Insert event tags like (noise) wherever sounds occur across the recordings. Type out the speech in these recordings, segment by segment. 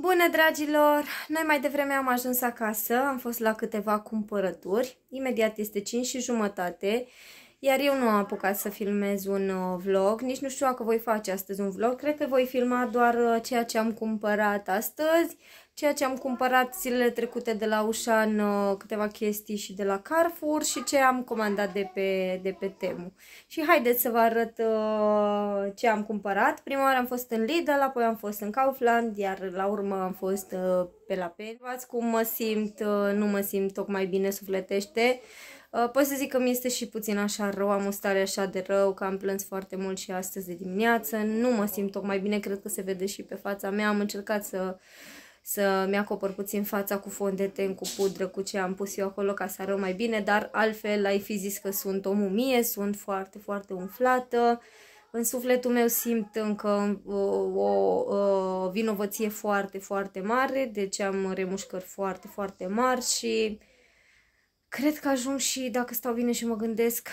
Bună, dragilor! Noi mai devreme am ajuns acasă, am fost la câteva cumpărături. Imediat este 5 și jumătate, iar eu nu am apucat să filmez un uh, vlog. Nici nu știu dacă voi face astăzi un vlog. Cred că voi filma doar uh, ceea ce am cumpărat astăzi, ceea ce am cumpărat zilele trecute de la Ușan uh, câteva chestii și de la Carrefour și ce am comandat de pe, de pe Temu. Și haideți să vă arăt uh, ce am cumpărat. Prima oară am fost în Lidl, apoi am fost în Kaufland, iar la urmă am fost uh, pe la pen. Vați cum mă simt, uh, nu mă simt tocmai bine sufletește. Uh, pot să zic că mi este și puțin așa rău, am o stare așa de rău, că am plâns foarte mult și astăzi de dimineață, nu mă simt tocmai bine, cred că se vede și pe fața mea, am încercat să uh, să-mi acopăr puțin fața cu ten, cu pudră, cu ce am pus eu acolo ca să arăt mai bine, dar altfel ai fi zis că sunt o mumie, sunt foarte, foarte umflată. În sufletul meu simt încă uh, o, o, uh, o vinovăție foarte, foarte mare, deci am remușcări foarte, foarte mari și cred că ajung și, dacă stau bine și mă gândesc,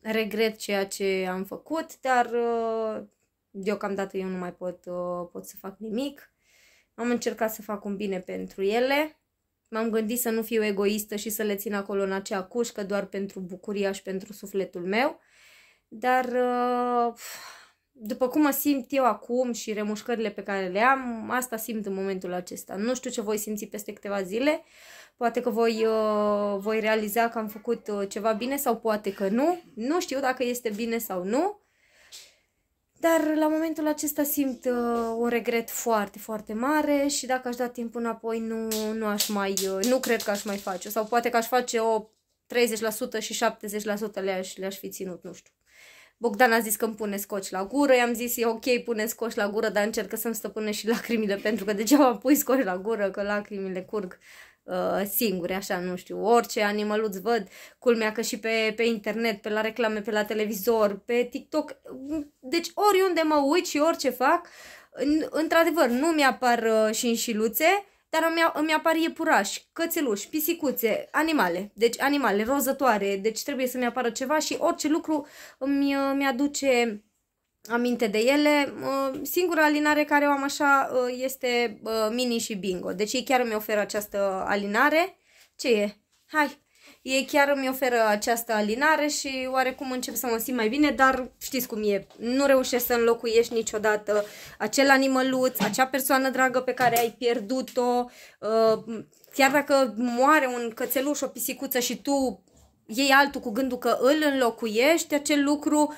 regret ceea ce am făcut, dar uh, deocamdată eu nu mai pot, pot să fac nimic. Am încercat să fac un bine pentru ele. M-am gândit să nu fiu egoistă și să le țin acolo în acea cușcă doar pentru bucuria și pentru sufletul meu. Dar uh, după cum mă simt eu acum și remușcările pe care le am, asta simt în momentul acesta. Nu știu ce voi simți peste câteva zile. Poate că voi, uh, voi realiza că am făcut uh, ceva bine sau poate că nu. Nu știu dacă este bine sau nu. Dar la momentul acesta simt uh, un regret foarte, foarte mare și dacă aș da timp înapoi nu, nu aș mai, uh, nu cred că aș mai face. Sau poate că aș face o 30% și 70% le-aș, le-aș fi ținut, nu știu. Bogdan a zis că îmi pune scoci la gură, i-am zis e ok, pune scoci la gură, dar încerc să-mi stăpâne și lacrimile, pentru că degeaba pui scoci la gură, că lacrimile curg Uh, singure, așa, nu știu, orice animăluț văd, culmea că și pe, pe internet, pe la reclame, pe la televizor, pe TikTok, mm, deci oriunde mă uit și orice fac, într-adevăr, nu mi-apar uh, șinșiluțe, dar îmi, îmi apar iepurași, cățeluși, pisicuțe, animale, deci animale rozătoare, deci trebuie să-mi apară ceva și orice lucru îmi, uh, mi-aduce aminte de ele. Singura alinare care o am așa ă, este ă, Mini și Bingo. Deci ei chiar îmi oferă această alinare. Ce e? Hai! Ei chiar îmi oferă această alinare și oarecum încep să mă simt mai bine, dar știți cum e. Nu reușești să înlocuiești niciodată acel animăluț, acea persoană dragă pe care ai pierdut-o. Ă, chiar dacă moare un cățeluș, o pisicuță și tu iei altul cu gândul că îl înlocuiești, acel lucru uh,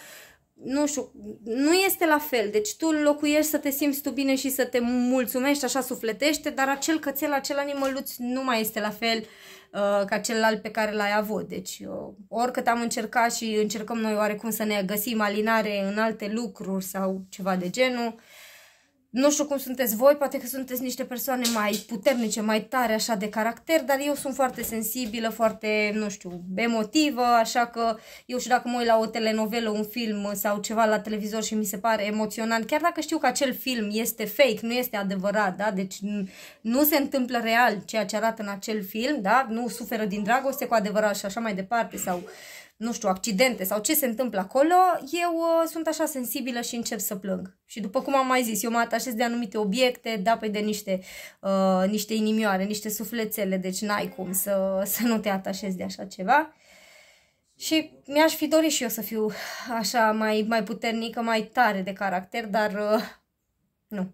nu știu, nu este la fel. Deci tu locuiești să te simți tu bine și să te mulțumești așa sufletește, dar acel cățel, acel animăluț nu mai este la fel uh, ca celălalt pe care l-ai avut. Deci uh, oricât am încercat și încercăm noi oarecum să ne găsim alinare în alte lucruri sau ceva de genul, uh, nu știu cum sunteți voi, poate că sunteți niște persoane mai puternice, mai tare, așa de caracter, dar eu sunt foarte sensibilă, foarte, nu știu, emotivă, așa că eu și dacă mă uit la o telenovelă, un film sau ceva la televizor și mi se pare emoționant, chiar dacă știu că acel film este fake, nu este adevărat, da? Deci nu se întâmplă real ceea ce arată în acel film, da? Nu suferă din dragoste cu adevărat și așa mai departe sau... Uh, nu știu, accidente sau ce se întâmplă acolo, eu uh, sunt așa sensibilă și încep să plâng. Și după cum am mai zis, eu mă atașez de anumite obiecte, da, pe păi de niște, uh, niște inimioare, niște sufletele, deci n-ai cum să, să nu te atașezi de așa ceva. Și mi-aș fi dorit și eu să fiu așa mai, mai puternică, mai tare de caracter, dar uh, nu.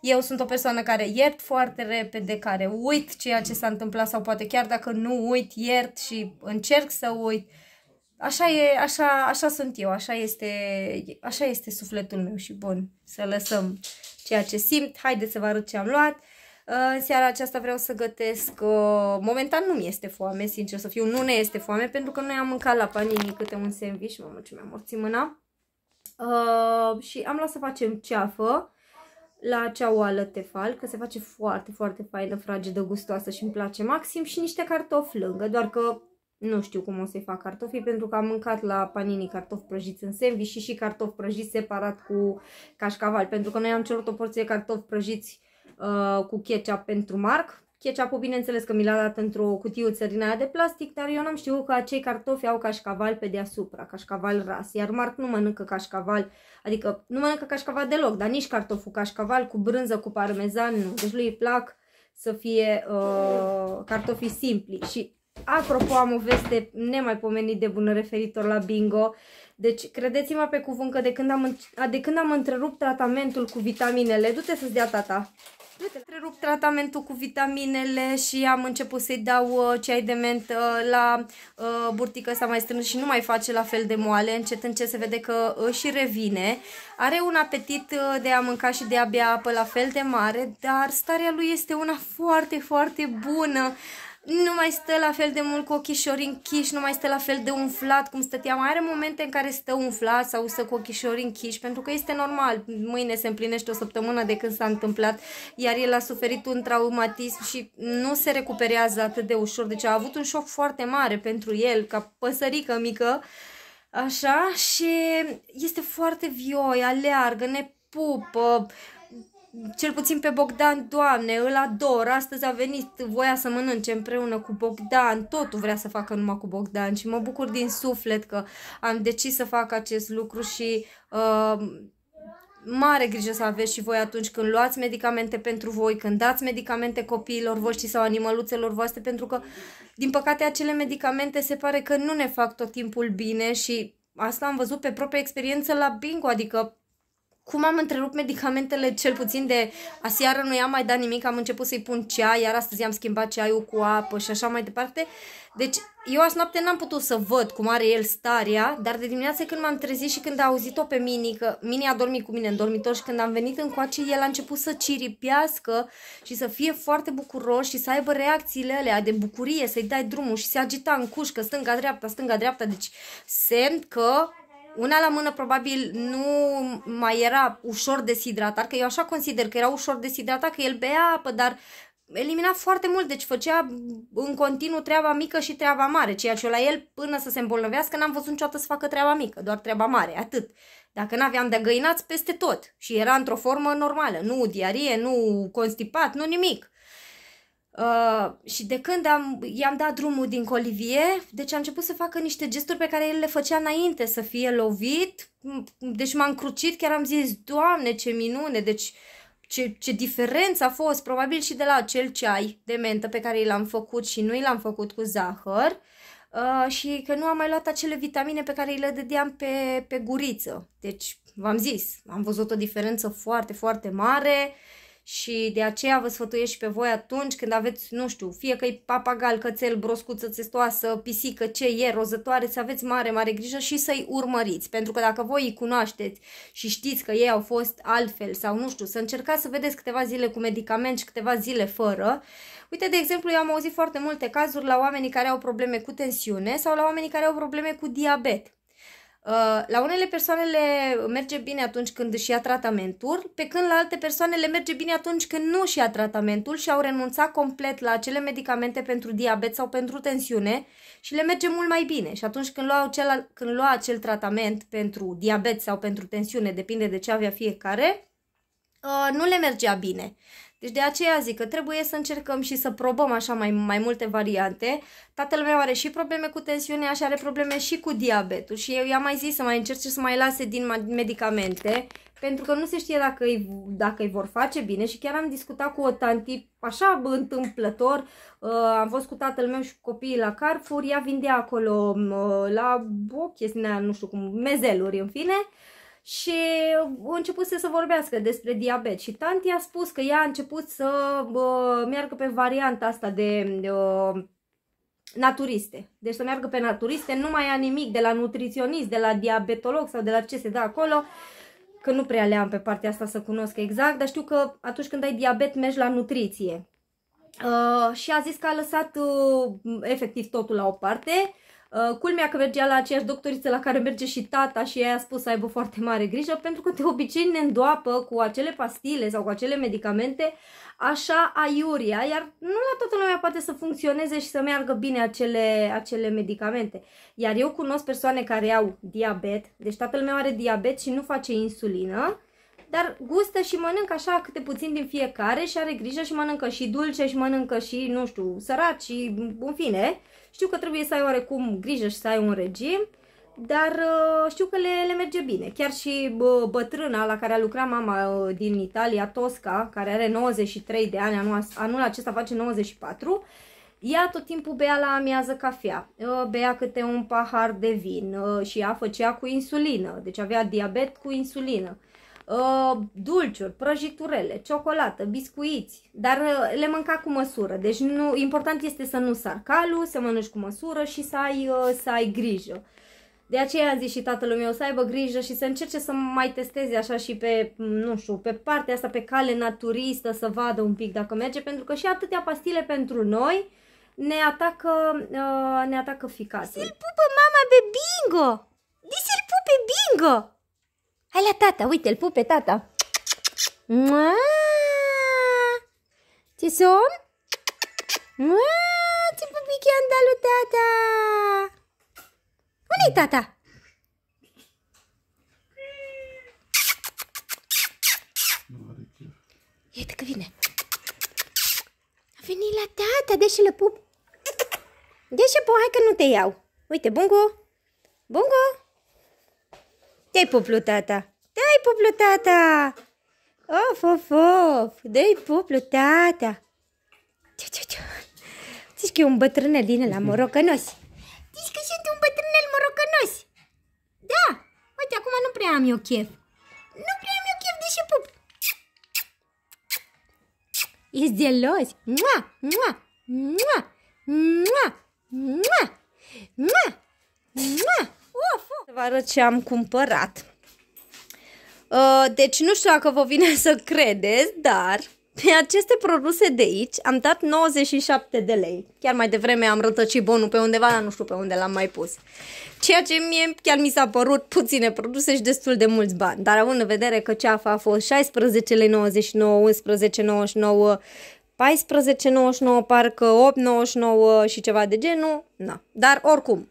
Eu sunt o persoană care iert foarte repede, care uit ceea ce s-a întâmplat sau poate chiar dacă nu uit, iert și încerc să uit. Uh, Așa, e, așa, așa sunt eu, așa este, așa este sufletul meu și bun, să lăsăm ceea ce simt. Haideți să vă arăt ce am luat. În seara aceasta vreau să gătesc, uh, momentan nu mi este foame, sincer să fiu, nu ne este foame, pentru că noi am mâncat la panini câte un sandwich, mamă ce mi-a morțit mâna. Uh, și am luat să facem ceafă la acea oală tefal, că se face foarte, foarte faină, fragedă, gustoasă și îmi place maxim, și niște cartofi lângă, doar că nu știu cum o să-i fac cartofii pentru că am mâncat la panini cartofi prăjiți în sandwich și și cartofi prăjiți separat cu cașcaval. Pentru că noi am cerut o porție cartofi prăjiți uh, cu ketchup pentru Marc. Ketchup-ul, bineînțeles că mi l-a dat într-o cutiuță din aia de plastic, dar eu n-am știut că acei cartofi au cașcaval pe deasupra, cașcaval ras. Iar Marc nu mănâncă cașcaval, adică nu mănâncă cașcaval deloc, dar nici cartoful cașcaval cu brânză, cu parmezan, nu. Deci lui îi plac să fie uh, cartofii simpli și Apropo, am o veste nemaipomenit de bună referitor la bingo. Deci, credeți-mă pe cuvânt că de când am, de când am întrerupt tratamentul cu vitaminele, du-te să-ți dea tata. Întrerupt tratamentul cu vitaminele și am început să-i dau uh, ceai de mentă uh, la uh, burtică s-a mai strâns și nu mai face la fel de moale. Încet, încet se vede că uh, și revine. Are un apetit uh, de a mânca și de a bea apă la fel de mare, dar starea lui este una foarte, foarte bună nu mai stă la fel de mult cu ochișorii închiși, nu mai stă la fel de umflat cum stătea. Mai are momente în care stă umflat sau stă cu ochișorii închiși, pentru că este normal. Mâine se împlinește o săptămână de când s-a întâmplat, iar el a suferit un traumatism și nu se recuperează atât de ușor. Deci a avut un șoc foarte mare pentru el, ca păsărică mică, așa, și este foarte vioi, aleargă, ne pupă, cel puțin pe Bogdan, doamne, îl ador, astăzi a venit, voia să mănânce împreună cu Bogdan, totul vrea să facă numai cu Bogdan și mă bucur din suflet că am decis să fac acest lucru și uh, mare grijă să aveți și voi atunci când luați medicamente pentru voi, când dați medicamente copiilor voștri sau animăluțelor voastre, pentru că, din păcate, acele medicamente se pare că nu ne fac tot timpul bine și asta am văzut pe propria experiență la bingo, adică cum am întrerupt medicamentele cel puțin de aseară, nu i-am mai dat nimic, am început să-i pun ceai, iar astăzi am schimbat ceaiul cu apă și așa mai departe. Deci eu azi noapte n-am putut să văd cum are el starea, dar de dimineață când m-am trezit și când a auzit-o pe Mini, că Mini a dormit cu mine în dormitor și când am venit în coace, el a început să ciripească și să fie foarte bucuros și să aibă reacțiile alea de bucurie, să-i dai drumul și se agita în cușcă, stânga-dreapta, stânga-dreapta, deci semn că una la mână probabil nu mai era ușor deshidratat, că eu așa consider că era ușor deshidratat, că el bea apă, dar elimina foarte mult, deci făcea în continuu treaba mică și treaba mare, ceea ce la el până să se îmbolnăvească n-am văzut niciodată să facă treaba mică, doar treaba mare, atât. Dacă n-aveam de găinați peste tot și era într-o formă normală, nu diarie, nu constipat, nu nimic. Uh, și de când am, i-am dat drumul din colivie, deci am început să facă niște gesturi pe care el le făcea înainte să fie lovit, mm, deci m-am crucit, chiar am zis, Doamne, ce minune, deci ce, ce diferență a fost, probabil și de la acel ceai de mentă pe care l-am făcut și nu l-am făcut cu zahăr uh, și că nu am mai luat acele vitamine pe care le dădeam pe, pe guriță. Deci, v-am zis, am văzut o diferență foarte, foarte mare și de aceea vă sfătuiesc și pe voi atunci când aveți, nu știu, fie că e papagal, cățel, broscuță testoasă, pisică, ce e, rozătoare, să aveți mare, mare grijă și să-i urmăriți. Pentru că dacă voi îi cunoașteți și știți că ei au fost altfel sau nu știu, să încercați să vedeți câteva zile cu medicament și câteva zile fără. Uite, de exemplu, eu am auzit foarte multe cazuri la oamenii care au probleme cu tensiune sau la oamenii care au probleme cu diabet. Uh, la unele persoane le merge bine atunci când își ia tratamentul, pe când la alte persoane le merge bine atunci când nu își ia tratamentul și au renunțat complet la acele medicamente pentru diabet sau pentru tensiune și le merge mult mai bine. Și atunci când lua, acel, când lua acel tratament pentru diabet sau pentru tensiune, depinde de ce avea fiecare, uh, nu le mergea bine. Deci de aceea zic că trebuie să încercăm și să probăm așa mai, mai multe variante. Tatăl meu are și probleme cu tensiunea și are probleme și cu diabetul și eu i-am mai zis să mai încerce să mai lase din medicamente pentru că nu se știe dacă îi, dacă îi vor face bine și chiar am discutat cu o tanti așa întâmplător, uh, am fost cu tatăl meu și cu copiii la Carrefour, ea vindea acolo uh, la o chestie, nu știu cum, mezeluri în fine, uh, și a început să vorbească despre diabet și tanti a spus că ea a început să bă, meargă pe varianta asta de uh, naturiste. Deci să meargă pe naturiste, nu mai ia nimic de la nutriționist, de la diabetolog sau de la ce se dă acolo, că nu prea le am pe partea asta să cunosc exact, dar știu că atunci când ai diabet mergi la nutriție. Uh, și a zis că a lăsat uh, efectiv totul la o parte Uh, culmea că mergea la aceeași doctoriță la care merge și tata și ea a spus să aibă foarte mare grijă pentru că de obicei ne îndoapă cu acele pastile sau cu acele medicamente așa aiuria, iar nu la toată lumea poate să funcționeze și să meargă bine acele, acele medicamente. Iar eu cunosc persoane care au diabet, deci tatăl meu are diabet și nu face insulină, dar gustă și mănâncă așa câte puțin din fiecare și are grijă și mănâncă și dulce și mănâncă și, nu știu, săraci și, în fine, știu că trebuie să ai oarecum grijă și să ai un regim, dar uh, știu că le, le merge bine. Chiar și bătrâna la care a lucrat mama uh, din Italia, Tosca, care are 93 de ani, anul, anul acesta face 94, ea tot timpul bea la amiază cafea, uh, bea câte un pahar de vin și ea făcea cu insulină, deci avea diabet cu insulină. Uh, dulciuri, prăjiturele, ciocolată, biscuiți, dar uh, le mânca cu măsură. Deci nu, important este să nu sar calul, să mănânci cu măsură și să ai, uh, să ai grijă. De aceea am zis și tatăl meu să aibă grijă și să încerce să mai testeze așa și pe, mm, nu știu, pe partea asta, pe cale naturistă, să vadă un pic dacă merge, pentru că și atâtea pastile pentru noi ne atacă, uh, ne atacă ficatul. Se-l pupă mama pe bingo! De se-l pupe bingo! Hai la tata, uite, îl pupe tata. Mua! Ce somn? Mua! Ce i am dat lui tata! Unde-i tata? Iată că vine. A venit la tata, deși le pup. Deși, po, hai că nu te iau. Uite, bungo! Bungo! Te-ai pup tata! Te-ai pup tata! Of, of, of! Te-ai pup tata! Zici că e un bătrânel din la morocănos. (laughs) Zici că sunt un bătrânel morocănos. Da, uite, acum nu prea am eu chef. Nu prea am eu chef, deși pup. Ești gelos. Mua, mua, mua, mua, mua, mua, mua. Uf, Vă arăt ce am cumpărat. Uh, deci nu știu dacă vă vine să credeți, dar pe aceste produse de aici am dat 97 de lei. Chiar mai devreme am rătăcit bonul pe undeva, dar nu știu pe unde l-am mai pus. Ceea ce mie chiar mi s-a părut puține produse și destul de mulți bani. Dar având în vedere că ceafa a fost 16 lei 99, 11 99, 99, parcă, 99 și ceva de genul, na. Dar oricum,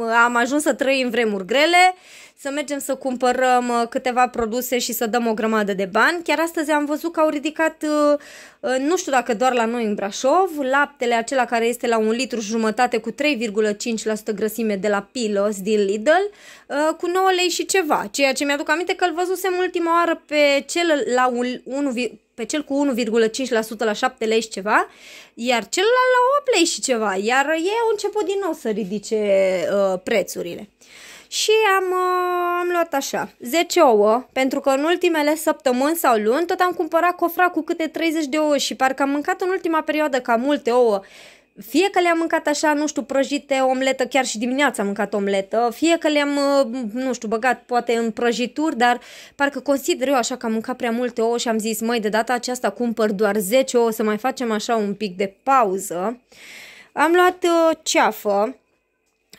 am ajuns să trăim vremuri grele, să mergem să cumpărăm uh, câteva produse și să dăm o grămadă de bani. Chiar astăzi am văzut că au ridicat, uh, uh, nu știu dacă doar la noi în Brașov, laptele acela care este la un litru jumătate cu 3,5% grăsime de la Pilos din Lidl, cu 9 lei și ceva, ceea ce mi-aduc aminte că îl văzusem ultima oară pe cel la un, 1, pe cel cu 1,5% la 7 lei și ceva, iar celălalt la 8 lei și ceva, iar ei au început din nou să ridice uh, prețurile. Și am, uh, am luat așa, 10 ouă, pentru că în ultimele săptămâni sau luni tot am cumpărat cofra cu câte 30 de ouă și parcă am mâncat în ultima perioadă ca multe ouă fie că le-am mâncat așa, nu știu, prăjite, omletă, chiar și dimineața am mâncat omletă, fie că le-am, uh, nu știu, băgat poate în prăjituri, dar parcă consider eu așa că am mâncat prea multe ouă și am zis, măi, de data aceasta cumpăr doar 10 ouă, să mai facem așa un pic de pauză. Am luat uh, ceafă,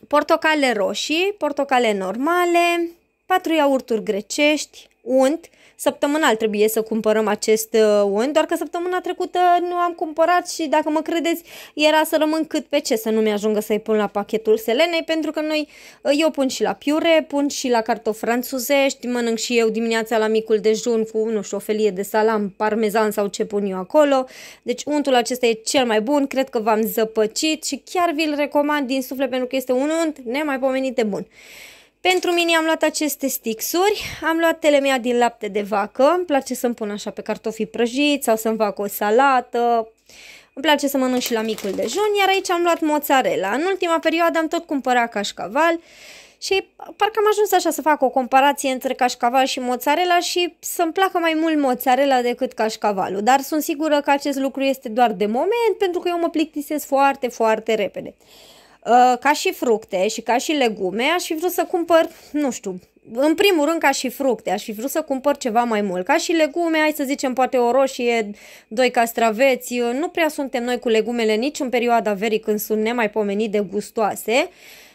portocale roșii, portocale normale, patru iaurturi grecești, unt, săptămânal trebuie să cumpărăm acest uh, unt, doar că săptămâna trecută nu am cumpărat și dacă mă credeți era să rămân cât pe ce să nu mi-ajungă să-i pun la pachetul selenei pentru că noi, uh, eu pun și la piure, pun și la cartofi franțuzești, mănânc și eu dimineața la micul dejun cu, nu știu, o felie de salam, parmezan sau ce pun eu acolo. Deci untul acesta e cel mai bun, cred că v-am zăpăcit și chiar vi-l recomand din suflet pentru că este un unt nemaipomenit de bun. Pentru mine am luat aceste stixuri, am luat telemea din lapte de vacă, îmi place să-mi pun așa pe cartofii prăjiți sau să-mi fac o salată, îmi place să mănânc și la micul dejun, iar aici am luat mozzarella. În ultima perioadă am tot cumpărat cașcaval și parcă am ajuns așa să fac o comparație între cașcaval și mozzarella și să-mi placă mai mult mozzarella decât cașcavalul, dar sunt sigură că acest lucru este doar de moment pentru că eu mă plictisesc foarte, foarte repede. Uh, ca și fructe și ca și legume, aș fi vrut să cumpăr, nu știu, în primul rând ca și fructe, aș fi vrut să cumpăr ceva mai mult. Ca și legume, hai să zicem poate o roșie, doi castraveți, uh, nu prea suntem noi cu legumele nici în perioada verii când sunt nemaipomenit de gustoase,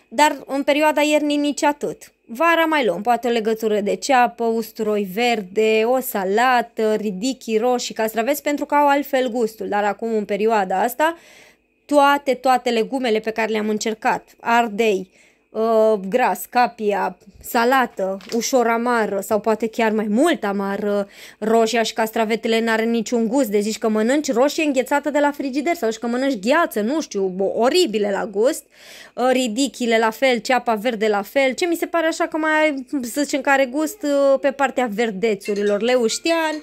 dar în perioada iernii nici atât. Vara mai luăm poate o legătură de ceapă, usturoi verde, o salată, ridichi roșii, castraveți pentru că au altfel gustul, dar acum în perioada asta toate, toate legumele pe care le-am încercat, ardei, uh, gras, capia, salată, ușor amară sau poate chiar mai mult amară, roșia și castravetele n-are niciun gust, de zici că mănânci roșie înghețată de la frigider sau și că mănânci gheață, nu știu, oribile la gust, uh, ridichile la fel, ceapa verde la fel, ce mi se pare așa că mai, să zicem, care gust uh, pe partea verdețurilor, leuștean,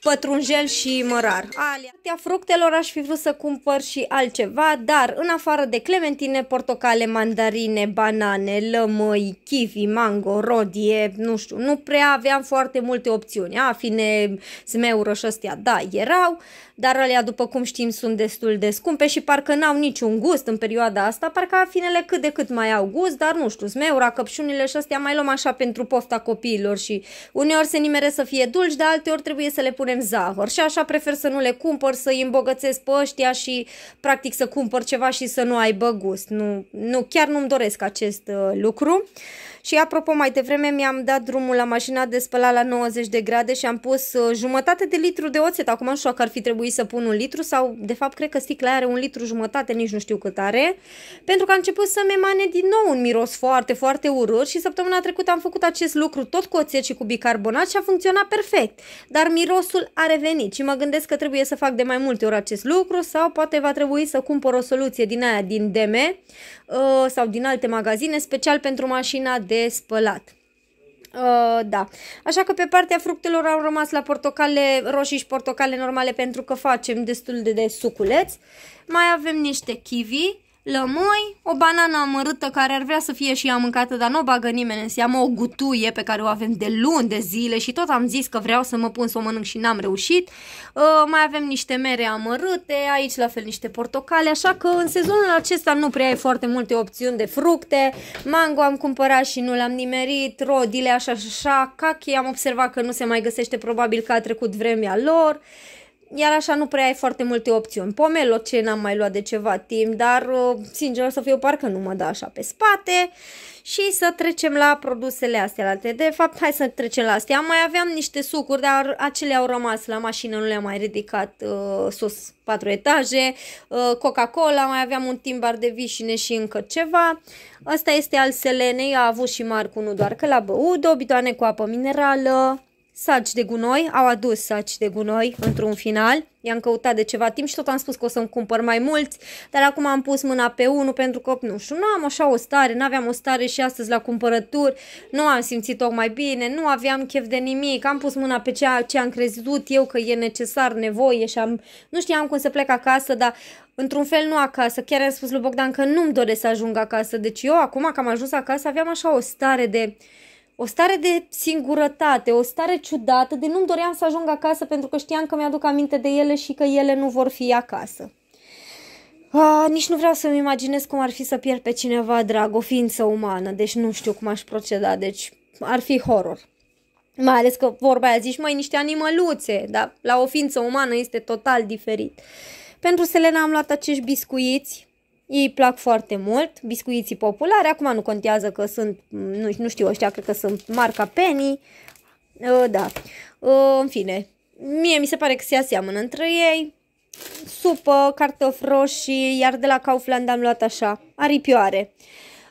pătrunjel și mărar. Alea fructelor aș fi vrut să cumpăr și altceva, dar în afară de clementine, portocale, mandarine, banane, lămâi, kiwi, mango, rodie, nu știu, nu prea aveam foarte multe opțiuni. A fine, zmeură și astea, da, erau, dar alea, după cum știm, sunt destul de scumpe și parcă n-au niciun gust în perioada asta, parcă afinele cât de cât mai au gust, dar nu știu, zmeura, căpșunile și astea mai luăm așa pentru pofta copiilor și uneori se nimere să fie dulci, dar alteori trebuie să le punem punem zahăr și așa prefer să nu le cumpăr, să îi îmbogățesc pe ăștia și practic să cumpăr ceva și să nu aibă gust. Nu, nu chiar nu-mi doresc acest uh, lucru. Și apropo, mai devreme mi-am dat drumul la mașina de spălat la 90 de grade și am pus uh, jumătate de litru de oțet. Acum nu știu dacă ar fi trebuit să pun un litru sau, de fapt, cred că sticla are un litru jumătate, nici nu știu cât are. Pentru că a început să-mi emane din nou un miros foarte, foarte urât și săptămâna trecută am făcut acest lucru tot cu oțet și cu bicarbonat și a funcționat perfect. Dar mirosul a revenit și mă gândesc că trebuie să fac de mai multe ori acest lucru sau poate va trebui să cumpăr o soluție din aia din DM uh, sau din alte magazine special pentru mașina de spălat. Uh, da. Așa că pe partea fructelor au rămas la portocale roșii și portocale normale pentru că facem destul de, de suculeți. Mai avem niște kiwi lămâi, o banană amărâtă care ar vrea să fie și ea mâncată, dar nu o bagă nimeni în seamă, o gutuie pe care o avem de luni de zile și tot am zis că vreau să mă pun să o mănânc și n-am reușit. Uh, mai avem niște mere amărâte, aici la fel niște portocale, așa că în sezonul acesta nu prea ai foarte multe opțiuni de fructe. Mango am cumpărat și nu l-am nimerit, rodile așa și așa, cachi am observat că nu se mai găsește, probabil că a trecut vremea lor iar așa nu prea ai foarte multe opțiuni. Pomelo ce n-am mai luat de ceva timp, dar uh, sincer să fiu parcă nu mă dă așa pe spate. Și să trecem la produsele astea alte. De fapt, hai să trecem la astea. Mai aveam niște sucuri, dar acele au rămas la mașină, nu le-am mai ridicat uh, sus patru etaje. Uh, Coca-Cola, mai aveam un timbar de vișine și încă ceva. Asta este al Selenei, a avut și Marcu, nu doar că l-a băut, bidoane cu apă minerală, saci de gunoi, au adus saci de gunoi într-un final, i-am căutat de ceva timp și tot am spus că o să-mi cumpăr mai mulți, dar acum am pus mâna pe unul pentru că, nu știu, nu am așa o stare, nu aveam o stare și astăzi la cumpărături, nu am simțit tocmai bine, nu aveam chef de nimic, am pus mâna pe ceea ce am crezut eu că e necesar, nevoie și am, nu știam cum să plec acasă, dar într-un fel nu acasă, chiar am spus lui Bogdan că nu-mi doresc să ajung acasă, deci eu acum că am ajuns acasă aveam așa o stare de o stare de singurătate, o stare ciudată de nu-mi doream să ajung acasă pentru că știam că mi-aduc aminte de ele și că ele nu vor fi acasă. A, nici nu vreau să-mi imaginez cum ar fi să pierd pe cineva drag, o ființă umană, deci nu știu cum aș proceda, deci ar fi horror. Mai ales că vorba aia zici, mai niște animăluțe, dar la o ființă umană este total diferit. Pentru Selena am luat acești biscuiți, ei plac foarte mult, biscuiții populare, acum nu contează că sunt, nu, nu știu ăștia, cred că sunt marca Penny, uh, da, uh, în fine, mie mi se pare că se aseamănă între ei, supă, cartofi roșii, iar de la Kaufland am luat așa, aripioare.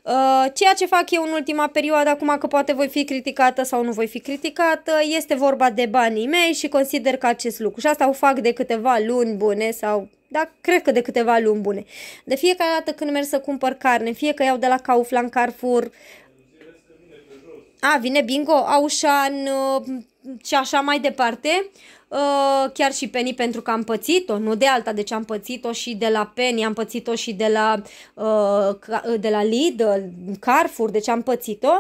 Ă, ceea ce fac eu în ultima perioadă, acum că poate voi fi criticată sau nu voi fi criticată, este vorba de banii mei și consider că acest lucru. Și asta o fac de câteva luni bune sau dar cred că de câteva luni bune. De fiecare dată când merg să cumpăr carne, fie că iau de la Kaufland, Carrefour, a, vine bingo, Aușan uh, și așa mai departe, uh, chiar și Penny pentru că am pățit-o, nu de alta, deci am pățit-o și de la Penny, am pățit-o și de la, uh, de la Lidl, Carrefour, deci am pățit-o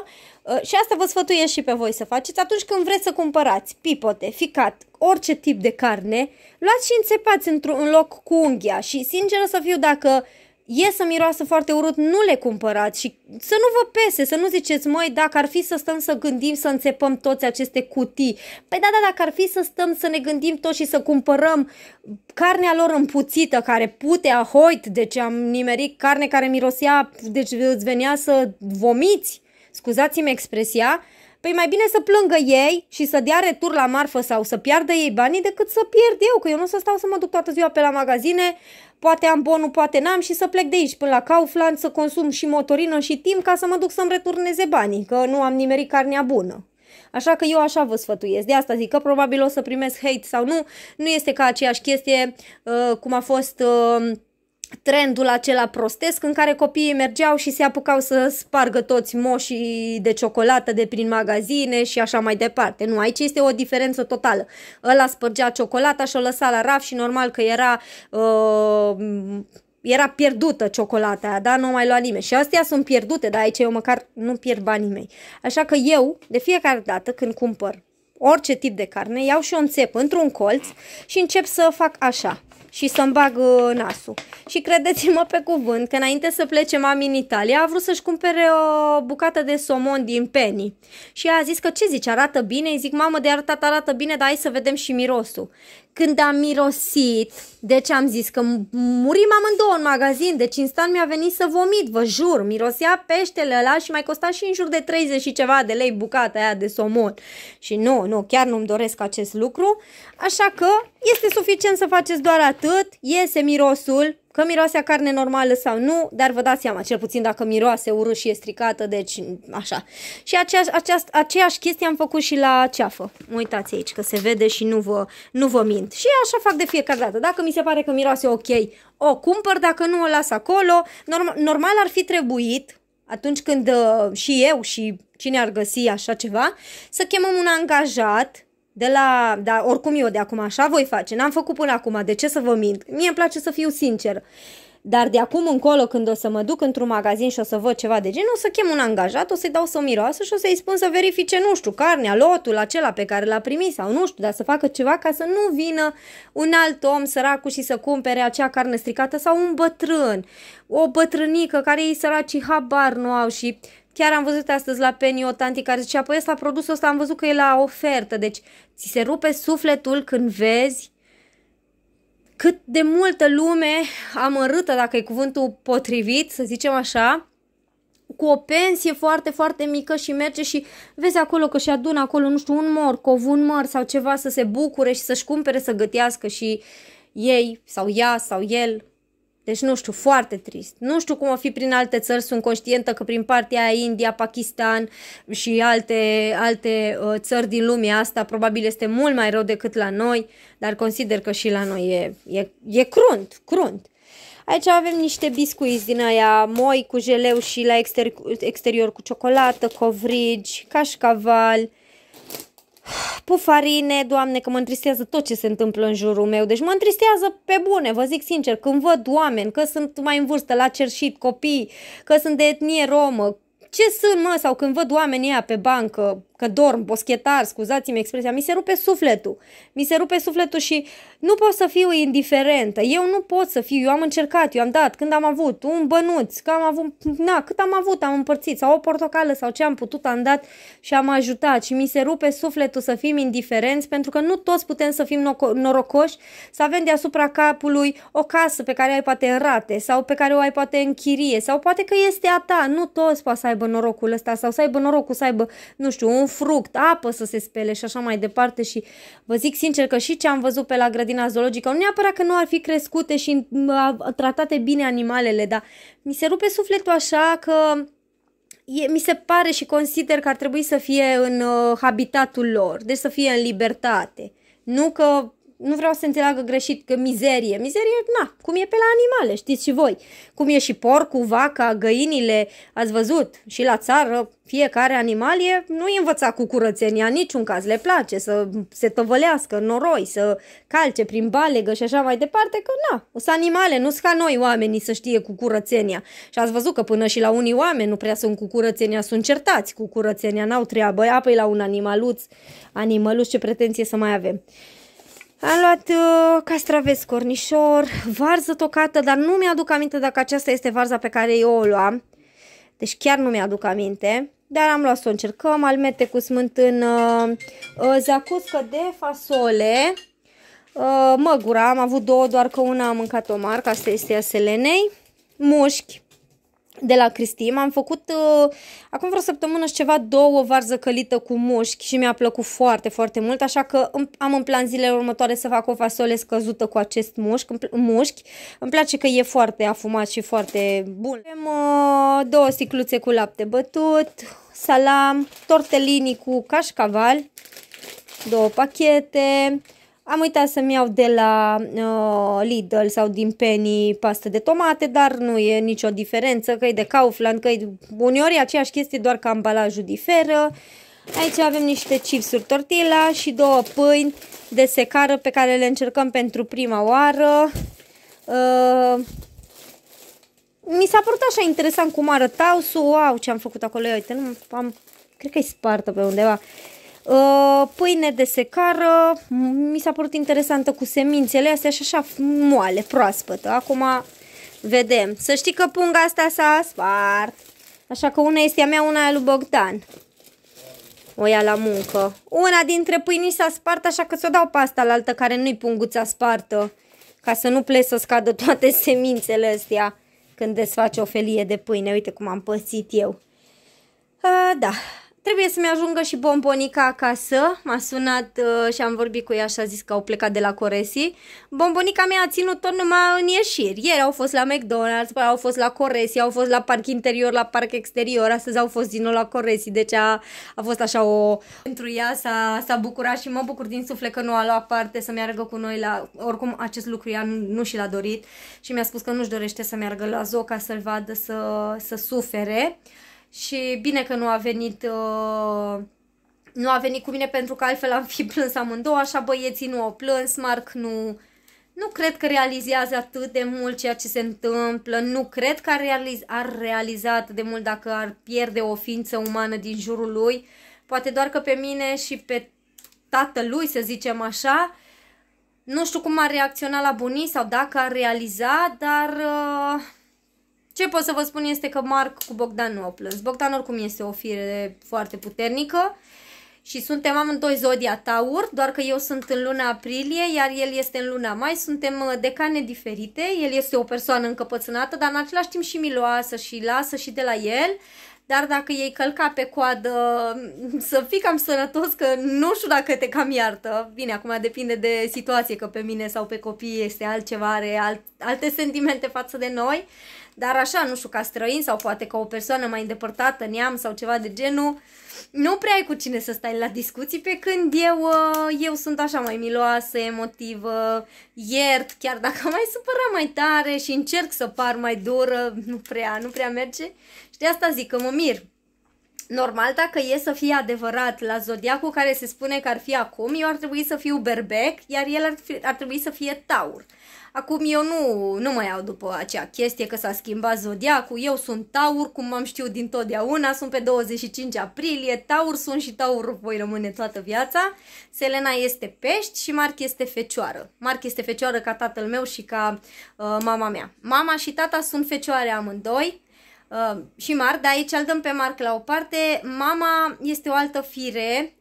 Ă, și asta vă sfătuiesc și pe voi să faceți atunci când vreți să cumpărați pipote, ficat, orice tip de carne, luați și înțepați într-un loc cu unghia și sinceră să fiu dacă e să miroasă foarte urât, nu le cumpărați și să nu vă pese, să nu ziceți, măi, dacă ar fi să stăm să gândim să înțepăm toți aceste cutii, Pe păi da, da, dacă ar fi să stăm să ne gândim toți și să cumpărăm carnea lor împuțită, care putea hoit, deci am nimerit carne care mirosea, deci îți venea să vomiți, scuzați-mi expresia, Păi mai bine să plângă ei și să dea retur la marfă sau să piardă ei banii decât să pierd eu, că eu nu o să stau să mă duc toată ziua pe la magazine, poate am bonul, poate n-am și să plec de aici până la Kaufland să consum și motorină și timp ca să mă duc să-mi returneze banii, că nu am nimerit carnea bună. Așa că eu așa vă sfătuiesc. De asta zic că probabil o să primesc hate sau nu. Nu este ca aceeași chestie uh, cum a fost... Uh, trendul acela prostesc în care copiii mergeau și se apucau să spargă toți moșii de ciocolată de prin magazine și așa mai departe. Nu, aici este o diferență totală. Ăla spărgea ciocolata și o lăsa la raf și normal că era... Uh, era pierdută ciocolata aia, da? Nu o mai lua nimeni. Și astea sunt pierdute, dar aici eu măcar nu pierd banii mei. Așa că eu, de fiecare dată când cumpăr orice tip de carne, iau și o înțep într-un colț și încep să fac așa și să-mi bag uh, nasul. Și credeți-mă pe cuvânt că înainte să plece mami în Italia a vrut să-și cumpere o uh, bucată de somon din Penny. Și a zis că ce zici, arată bine? Îi zic, mamă, de arătat arată bine, dar hai să vedem și mirosul când am mirosit, deci am zis că murim amândouă în magazin, deci instant mi-a venit să vomit, vă jur, mirosea peștele ăla și mai costa și în jur de 30 și ceva de lei bucata aia de somon. Și nu, nu, chiar nu-mi doresc acest lucru, așa că este suficient să faceți doar atât, iese mirosul, Că miroase a carne normală sau nu, dar vă dați seama, cel puțin dacă miroase urât și e stricată, deci așa. Și aceeași, aceeași, aceeași chestie am făcut și la ceafă. Uitați aici că se vede și nu vă, nu vă mint. Și așa fac de fiecare dată. Dacă mi se pare că miroase ok, o cumpăr, dacă nu o las acolo. Norm- normal ar fi trebuit, atunci când uh, și eu și cine ar găsi așa ceva, să chemăm un angajat de la, da, oricum eu de acum așa voi face, n-am făcut până acum, de ce să vă mint? Mie îmi place să fiu sincer. Dar de acum încolo, când o să mă duc într-un magazin și o să văd ceva de genul, o să chem un angajat, o să-i dau să miroasă și o să-i spun să verifice, nu știu, carnea, lotul acela pe care l-a primit sau nu știu, dar să facă ceva ca să nu vină un alt om săracu și să cumpere acea carne stricată sau un bătrân, o bătrânică care ei săracii habar nu au și Chiar am văzut astăzi la Penny o tanti care zicea, păi ăsta produsul ăsta am văzut că e la ofertă. Deci ți se rupe sufletul când vezi cât de multă lume amărâtă, dacă e cuvântul potrivit, să zicem așa, cu o pensie foarte, foarte mică și merge și vezi acolo că și adună acolo, nu știu, un morcov, un măr sau ceva să se bucure și să-și cumpere, să gătească și ei sau ea sau el deci, nu știu, foarte trist. Nu știu cum o fi prin alte țări, sunt conștientă că prin partea India, Pakistan și alte, alte uh, țări din lumea asta, probabil este mult mai rău decât la noi, dar consider că și la noi e, e, e crunt, crunt. Aici avem niște biscuiți din aia moi cu jeleu și la exterior cu ciocolată, covrigi, cașcaval, pufarine, doamne că mă întristează tot ce se întâmplă în jurul meu, deci mă întristează pe bune, vă zic sincer, când văd oameni că sunt mai în vârstă, la cerșit, copii, că sunt de etnie romă, ce sunt mă, sau când văd oamenii ăia pe bancă, că dorm, boschetar, scuzați-mi expresia, mi se rupe sufletul. Mi se rupe sufletul și nu pot să fiu indiferentă. Eu nu pot să fiu, eu am încercat, eu am dat, când am avut, un bănuț, că am avut, na, cât am avut, am împărțit, sau o portocală sau ce am putut, am dat și am ajutat. Și mi se rupe sufletul să fim indiferenți, pentru că nu toți putem să fim norocoși, să avem deasupra capului o casă pe care o ai poate în rate sau pe care o ai poate în chirie sau poate că este a ta. Nu toți poate să aibă norocul ăsta sau să aibă norocul să aibă, nu știu, un fruct, apă să se spele și așa mai departe și vă zic sincer că și ce am văzut pe la grădina zoologică, nu neapărat că nu ar fi crescute și uh, tratate bine animalele, dar mi se rupe sufletul așa că e, mi se pare și consider că ar trebui să fie în uh, habitatul lor, deci să fie în libertate. Nu că nu vreau să înțeleagă greșit că mizerie, mizerie, na, cum e pe la animale, știți și voi, cum e și porcul, vaca, găinile, ați văzut, și la țară fiecare animal e, nu e învățat cu curățenia niciun caz, le place să se tăvălească în noroi, să calce prin balegă și așa mai departe, că na, sunt animale, nu sunt ca noi oamenii să știe cu curățenia. Și ați văzut că până și la unii oameni nu prea sunt cu curățenia, sunt certați cu curățenia, n-au treabă, apoi la un animaluț, animaluț, ce pretenție să mai avem. Am luat uh, castraveți cornișor, varză tocată, dar nu mi-aduc aminte dacă aceasta este varza pe care eu o luam. Deci chiar nu mi-aduc aminte. Dar am luat să o încercăm, almete cu smântână, uh, uh, zacuscă de fasole, uh, măgura, am avut două, doar că una am mâncat-o marca, asta este a selenei, mușchi, de la Cristim. Am făcut uh, acum vreo săptămână și ceva două varză călită cu mușchi și mi-a plăcut foarte, foarte mult, așa că am în plan zilele următoare să fac o fasole scăzută cu acest mușchi. mușchi. Îmi place că e foarte afumat și foarte bun. Avem uh, două sticluțe cu lapte bătut, salam, tortelini cu cașcaval, două pachete, am uitat să-mi iau de la uh, Lidl sau din Penny pastă de tomate, dar nu e nicio diferență, că e de Kaufland, că e uneori e aceeași chestie, doar că ambalajul diferă. Aici avem niște chipsuri tortilla și două pâini de secară pe care le încercăm pentru prima oară. Uh, mi s-a părut așa interesant cum arătau. Wow, ce am făcut acolo. Uite, nu am... Cred că e spartă pe undeva. Uh, pâine de secară, mi s-a părut interesantă cu semințele astea și așa moale, proaspătă. Acum vedem. Să știi că punga asta s-a spart. Așa că una este a mea, una e a lui Bogdan. O ia la muncă. Una dintre pâinii s-a spart, așa că s o dau pe asta la altă care nu-i punguța spartă. Ca să nu plec să scadă toate (laughs) semințele astea când desfaci o felie de pâine. Uite cum am păsit eu. A, uh, da, Trebuie să-mi ajungă și bombonica acasă. M-a sunat uh, și am vorbit cu ea și a zis că au plecat de la Coresi. Bombonica mea a ținut tot numai în ieșiri. Ieri au fost la McDonald's, au fost la Coresi, au fost la parc interior, la parc exterior, astăzi au fost din nou la Coresi. Deci a, a fost așa o... Pentru ea s-a, s-a bucurat și mă bucur din suflet că nu a luat parte să meargă cu noi la... Oricum acest lucru ea nu, nu și l-a dorit și mi-a spus că nu-și dorește să meargă la zoo ca să-l vadă să, să sufere și bine că nu a venit... Uh, nu a venit cu mine pentru că altfel am fi (laughs) plâns amândouă, așa băieții nu au plâns, Marc nu, nu cred că realizează atât de mult ceea ce se întâmplă, nu cred că ar realiza, ar realiza atât de mult dacă ar pierde o ființă umană din jurul lui, poate doar că pe mine și pe tatălui, să zicem așa, nu știu cum ar reacționa la bunii sau dacă ar realiza, dar uh, ce pot să vă spun este că Marc cu Bogdan nu au plâns. Bogdan oricum este o fire foarte puternică și suntem amândoi zodia Taur, doar că eu sunt în luna aprilie, iar el este în luna mai. Suntem uh, decane diferite, el este o persoană încăpățânată, dar în același timp și miloasă și lasă și de la el dar dacă ei călca pe coadă, mm, să fii cam sănătos, că nu știu dacă te cam iartă. Bine, acum depinde de situație, că pe mine sau pe copii este altceva, are alt, alte sentimente față de noi dar așa, nu știu, ca străin sau poate ca o persoană mai îndepărtată, neam sau ceva de genul, nu prea ai cu cine să stai la discuții, pe când eu, uh, eu sunt așa mai miloasă, emotivă, iert, chiar dacă mai supăra mai tare și încerc să par mai dură, nu prea, nu prea merge. Și de asta zic că mă mir normal, dacă e să fie adevărat la zodiacul care se spune că ar fi acum, eu ar trebui să fiu berbec, iar el ar, fi, ar trebui să fie taur. Acum eu nu, nu mai iau după acea chestie că s-a schimbat zodiacul, eu sunt taur, cum am știut din totdeauna, sunt pe 25 aprilie, taur sunt și taur voi rămâne toată viața, Selena este pești și Marc este fecioară. Marc este fecioară ca tatăl meu și ca uh, mama mea. Mama și tata sunt fecioare amândoi, Uh, și Marc, dar aici îl dăm pe Marc la o parte. Mama este o altă fire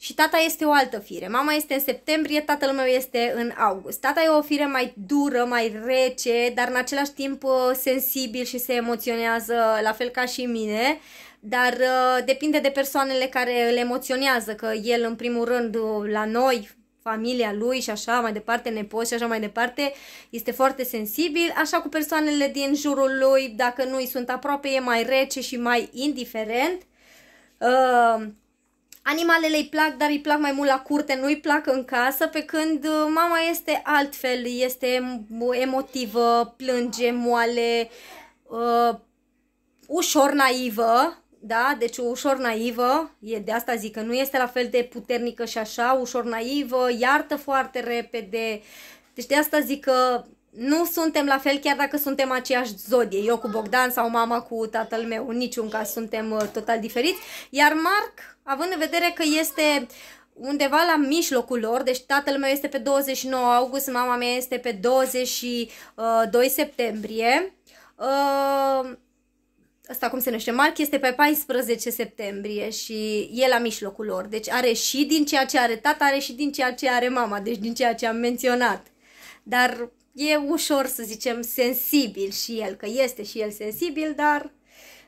și tata este o altă fire. Mama este în septembrie, tatăl meu este în august. Tata e o fire mai dură, mai rece, dar în același timp uh, sensibil și se emoționează la fel ca și mine dar uh, depinde de persoanele care îl emoționează, că el în primul rând uh, la noi, familia lui și așa mai departe, nepoți și așa mai departe, este foarte sensibil, așa cu persoanele din jurul lui, dacă nu îi sunt aproape, e mai rece și mai indiferent. Uh, animalele îi plac, dar îi plac mai mult la curte, nu îi plac în casă, pe când uh, mama este altfel, este emotivă, plânge, moale, uh, ușor naivă, da? Deci ușor naivă, e de asta zic că nu este la fel de puternică și așa, ușor naivă, iartă foarte repede. Deci de asta zic că nu suntem la fel chiar dacă suntem aceeași zodie, eu cu Bogdan sau mama cu tatăl meu, în niciun caz suntem uh, total diferiți. Iar Marc, având în vedere că este undeva la mijlocul lor, deci tatăl meu este pe 29 august, mama mea este pe 22 uh, septembrie, uh, Asta cum se numește, Mark este pe 14 septembrie și e la mijlocul lor. Deci are și din ceea ce are tata, are și din ceea ce are mama, deci din ceea ce am menționat. Dar e ușor, să zicem, sensibil și el, că este și el sensibil, dar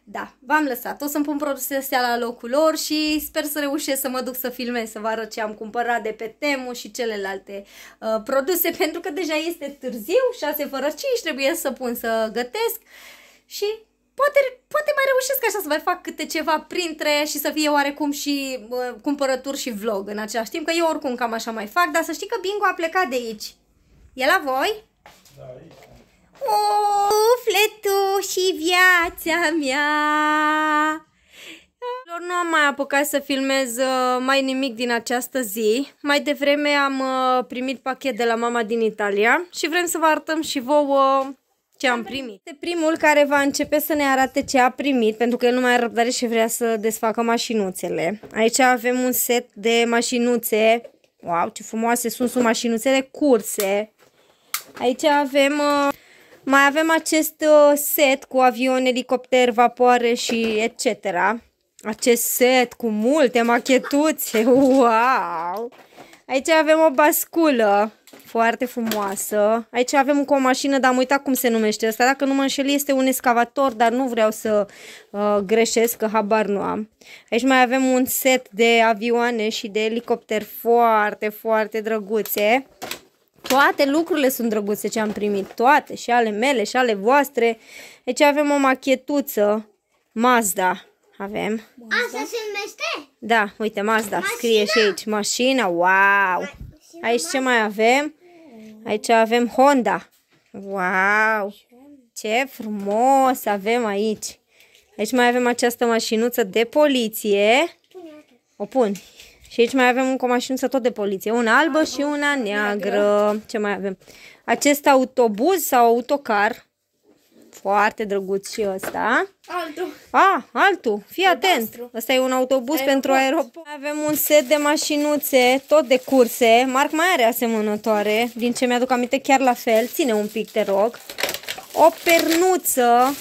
da, v-am lăsat. O să-mi pun produsele astea la locul lor și sper să reușesc să mă duc să filmez, să vă arăt ce am cumpărat de pe Temu și celelalte uh, produse, (laughs) pentru că deja este târziu, 6 fără 5, trebuie să pun să gătesc și poate, poate mai reușesc așa să mai fac câte ceva printre și să fie oarecum și uh, cumpărături și vlog în același timp, că eu oricum cam așa mai fac, dar să știi că Bingo a plecat de aici. E la voi? Da, aici. Ufletul și viața mea! Nu am mai apucat să filmez uh, mai nimic din această zi. Mai devreme am uh, primit pachet de la mama din Italia și vrem să vă arătăm și vouă ce am primit. Este primul care va începe să ne arate ce a primit, pentru că el nu mai are răbdare și vrea să desfacă mașinuțele. Aici avem un set de mașinuțe. Wow, ce frumoase sunt, sunt mașinuțele curse. Aici avem... Uh, mai avem acest uh, set cu avion, elicopter, vapoare și etc. Acest set cu multe machetuțe. (laughs) Wow! Aici avem o basculă foarte frumoasă. Aici avem o mașină, dar am uitat cum se numește asta. Dacă nu mă înșel, este un excavator, dar nu vreau să uh, greșesc, că habar nu am. Aici mai avem un set de avioane și de elicopter foarte, foarte drăguțe. Toate lucrurile sunt drăguțe ce am primit, toate, și ale mele, și ale voastre. Aici avem o machetuță Mazda. Avem. Asta se numește? Da, uite, Mazda. Mașina. Scrie și aici. Mașina, wow! Aici ce mai avem? Aici avem Honda. Wow! Ce frumos avem aici! Aici mai avem această mașinuță de poliție. O pun. Și aici mai avem o mașinuță tot de poliție. Una albă și una neagră. Ce mai avem? Acest autobuz sau autocar foarte drăguț și ăsta. Altul. Ah, altul. Fii atent. Ăsta e un autobuz aeroport. pentru aeroport. Avem un set de mașinuțe, tot de curse. Marc mai are asemănătoare. Din ce mi-aduc aminte, chiar la fel. Ține un pic, te rog. O pernuță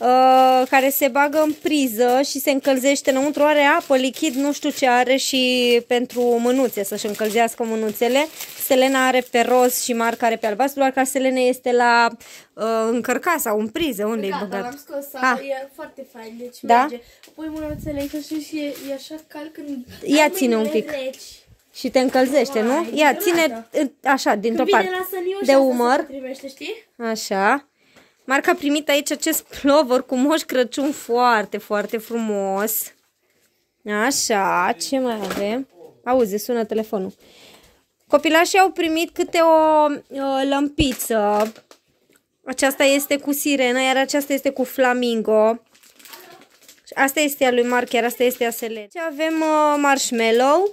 uh, care se bagă în priză și se încălzește înăuntru, are apă, lichid, nu știu ce are și pentru mânuțe, să-și încălzească mânuțele. Selena are pe roz și Marca are pe albastru, doar că Selena este la uh, încărcat sau în priză, unde da, e băgat? Da, am scos, ah. e foarte fain, deci da? merge. Pui mânuțele și, și e, e așa cal când... Ia ține un pic. Reci. Și te încălzește, Vai, nu? Ia, ține așa, dintr-o parte. De umăr. știi? Așa. Marca a primit aici acest plovor cu moș Crăciun foarte, foarte frumos. Așa, ce mai avem? Auzi, sună telefonul. Copilașii au primit câte o, o lămpiță. Aceasta este cu sirena, iar aceasta este cu flamingo. Asta este a lui Marc, iar asta este a Sele. Avem uh, marshmallow,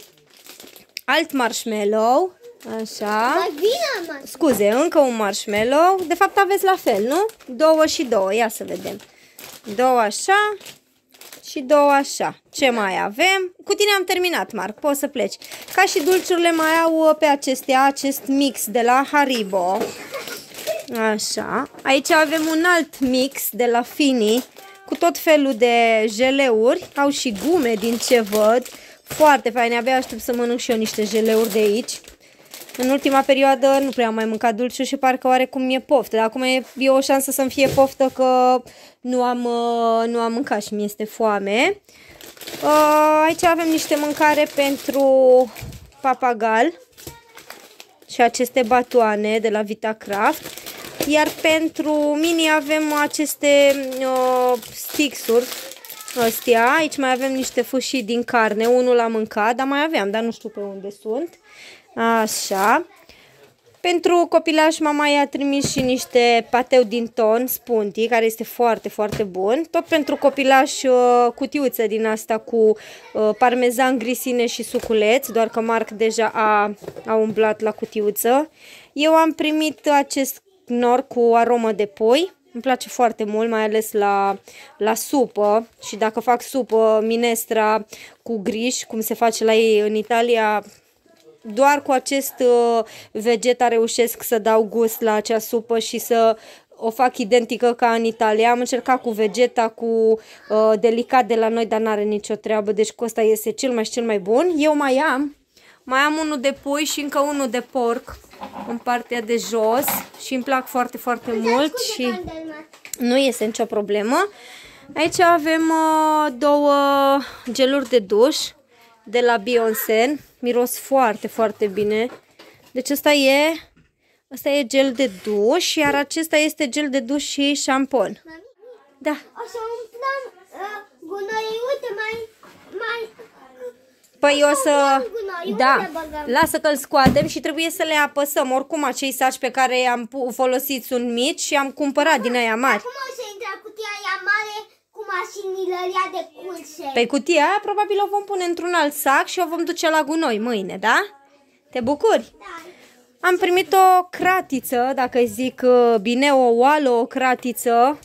alt marshmallow, Așa. vine, Scuze, încă un marshmallow. De fapt aveți la fel, nu? Două și două, ia să vedem. Două așa și două așa. Ce mai avem? Cu tine am terminat, Marc, poți să pleci. Ca și dulciurile mai au pe acestea acest mix de la Haribo. Așa. Aici avem un alt mix de la Fini cu tot felul de jeleuri. Au și gume din ce văd. Foarte faine, abia aștept să mănânc și eu niște jeleuri de aici. În ultima perioadă nu prea am mai mâncat dulciuri și parcă oarecum e poftă. Dar acum e, e o șansă să-mi fie poftă că nu am, uh, nu am mâncat și mi-este foame. Uh, aici avem niște mâncare pentru papagal și aceste batoane de la VitaCraft. Iar pentru mini avem aceste uh, sticks-uri astea. Aici mai avem niște fâșii din carne. Unul l-am mâncat, dar mai aveam, dar nu știu pe unde sunt. Așa. Pentru copilaș, mama i-a trimis și niște pateu din ton, spunti care este foarte, foarte bun. Tot pentru copilaș, uh, cutiuță din asta cu uh, parmezan, grisine și suculeț, doar că Marc deja a, a umblat la cutiuță. Eu am primit acest nor cu aromă de pui. Îmi place foarte mult, mai ales la, la supă și dacă fac supă minestra cu griș, cum se face la ei în Italia, doar cu acest uh, vegeta reușesc să dau gust la acea supă și să o fac identică ca în Italia. Am încercat cu vegeta, cu uh, delicat de la noi, dar n-are nicio treabă. Deci cu ăsta este cel mai și cel mai bun. Eu mai am. Mai am unul de pui și încă unul de porc în partea de jos și îmi plac foarte, foarte mult și nu este nicio problemă. Aici avem uh, două geluri de duș de la Bionsen. Miros foarte, foarte bine. Deci ăsta e, ăsta e gel de duș, iar acesta este gel de duș și șampon. Mami? Da. O să umplăm uh, gunoiul, uite, mai, mai... Păi o să... da, lasă că-l scoatem și trebuie să le apăsăm. Oricum, acei saci pe care i-am folosit sunt mici și am cumpărat din aia mari. Acum o să intre cutia aia mare mașinile alea de culse. Pe cutia aia probabil o vom pune într-un alt sac și o vom duce la gunoi mâine, da? Te bucuri? Da. Am primit o cratiță, dacă zic uh, bine, o oală, o cratiță.